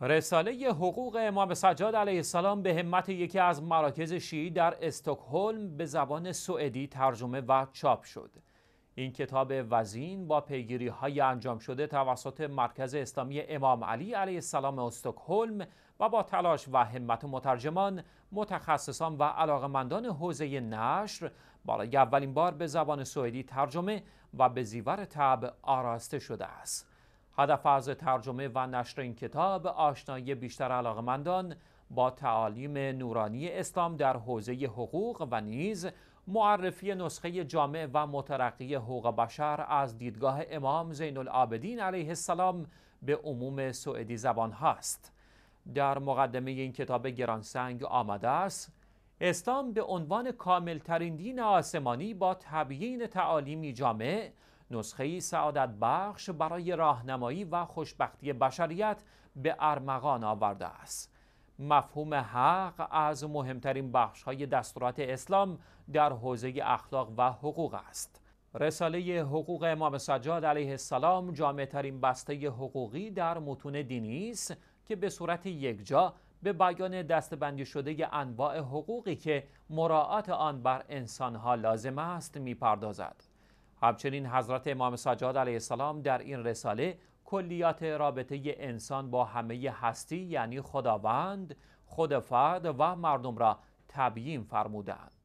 رساله حقوق امام سجاد علیه السلام به همت یکی از مراکز شیعی در استکهلم به زبان سوئدی ترجمه و چاپ شد. این کتاب وزین با پیگیری های انجام شده توسط مرکز اسلامی امام علی علیه السلام استکهلم و با تلاش و همت مترجمان، متخصصان و علاقمندان حوزه نشر برای اولین بار به زبان سوئدی ترجمه و به زیور تب آراسته شده است. هدف از ترجمه و نشر این کتاب آشنایی بیشتر علاقمندان با تعالیم نورانی اسلام در حوزه حقوق و نیز معرفی نسخه جامع و مترقی حقوق بشر از دیدگاه امام زین العابدین علیه السلام به عموم سوئدی زبان هست. در مقدمه این کتاب گرانسنگ آمده است اسلام به عنوان کاملترین دین آسمانی با تبیین تعالیمی جامع نسخه سعادت بخش برای راهنمایی و خوشبختی بشریت به ارمغان آورده است مفهوم حق از مهمترین بخش های دستورات اسلام در حوزه اخلاق و حقوق است رساله حقوق امام سجاد علیه السلام جامع ترین بسته حقوقی در متون دینی است که به صورت یکجا به بیان دستبندی شده انواع حقوقی که مراعات آن بر انسانها لازم است میپردازد. همچنین حضرت امام سجاد علیه السلام در این رساله کلیات رابطه انسان با همه هستی یعنی خداوند، خود فرد و مردم را تبیین فرمودند.